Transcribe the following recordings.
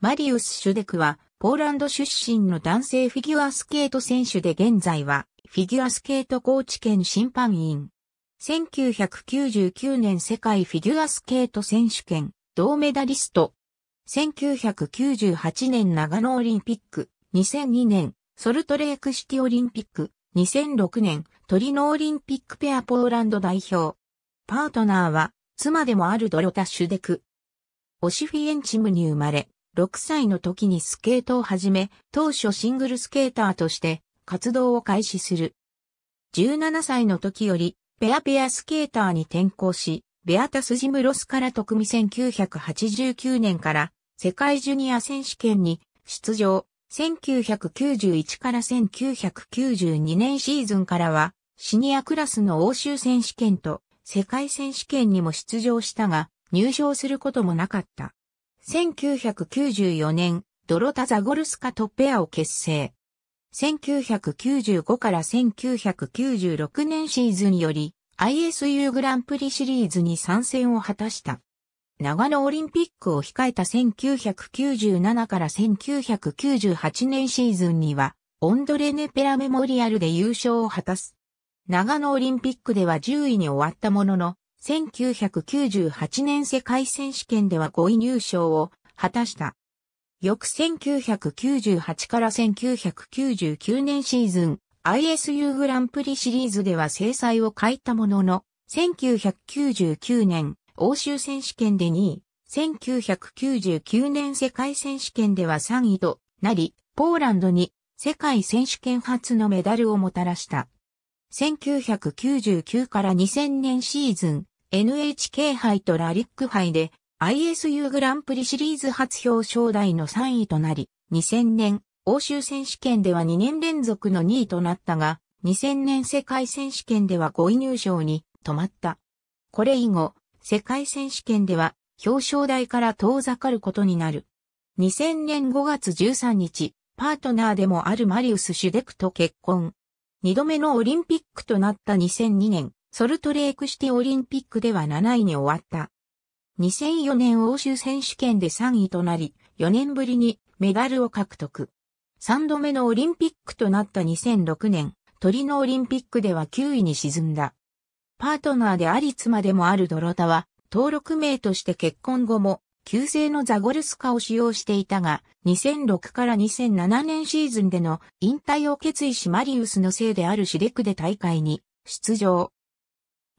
マリウス・シュデクは、ポーランド出身の男性フィギュアスケート選手で現在は、フィギュアスケート高知県審判員。1999年世界フィギュアスケート選手権、銅メダリスト。1998年長野オリンピック、2002年、ソルトレークシティオリンピック、2006年、トリノオリンピックペアポーランド代表。パートナーは、妻でもあるドロタ・シュデク。オシフィエンチムに生まれ、6歳の時にスケートを始め、当初シングルスケーターとして活動を開始する。17歳の時よりペアペアスケーターに転向し、ベアタスジムロスから特組1989年から世界ジュニア選手権に出場。1991から1992年シーズンからはシニアクラスの欧州選手権と世界選手権にも出場したが入賞することもなかった。1994年、ドロタ・ザゴルスカとペアを結成。1995から1996年シーズンより ISU グランプリシリーズに参戦を果たした。長野オリンピックを控えた1997から1998年シーズンには、オンドレネペラメモリアルで優勝を果たす。長野オリンピックでは10位に終わったものの、1998年世界選手権では5位入賞を果たした。翌1998から1999年シーズン ISU グランプリシリーズでは制裁を欠いたものの、1999年欧州選手権で2位、1999年世界選手権では3位となり、ポーランドに世界選手権初のメダルをもたらした。1999から2000年シーズン、NHK 杯とラリック杯で ISU グランプリシリーズ初表彰台の3位となり、2000年欧州選手権では2年連続の2位となったが、2000年世界選手権では5位入賞に止まった。これ以後、世界選手権では表彰台から遠ざかることになる。2000年5月13日、パートナーでもあるマリウス・シュデクと結婚。二度目のオリンピックとなった2002年、ソルトレークシティオリンピックでは7位に終わった。2004年欧州選手権で3位となり、4年ぶりにメダルを獲得。3度目のオリンピックとなった2006年、トリノオリンピックでは9位に沈んだ。パートナーであり妻でもあるドロタは、登録名として結婚後も旧姓のザゴルスカを使用していたが、2006から2007年シーズンでの引退を決意しマリウスのせいであるシデクで大会に出場。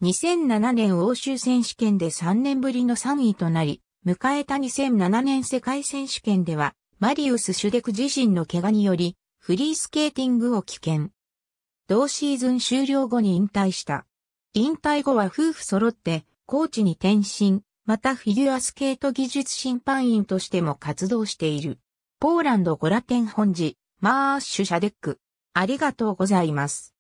2007年欧州選手権で3年ぶりの3位となり、迎えた2007年世界選手権では、マリウス・シュデク自身の怪我により、フリースケーティングを棄権。同シーズン終了後に引退した。引退後は夫婦揃って、コーチに転身、またフィギュアスケート技術審判員としても活動している。ポーランドゴラテン本寺、マーシュシャデック。ありがとうございます。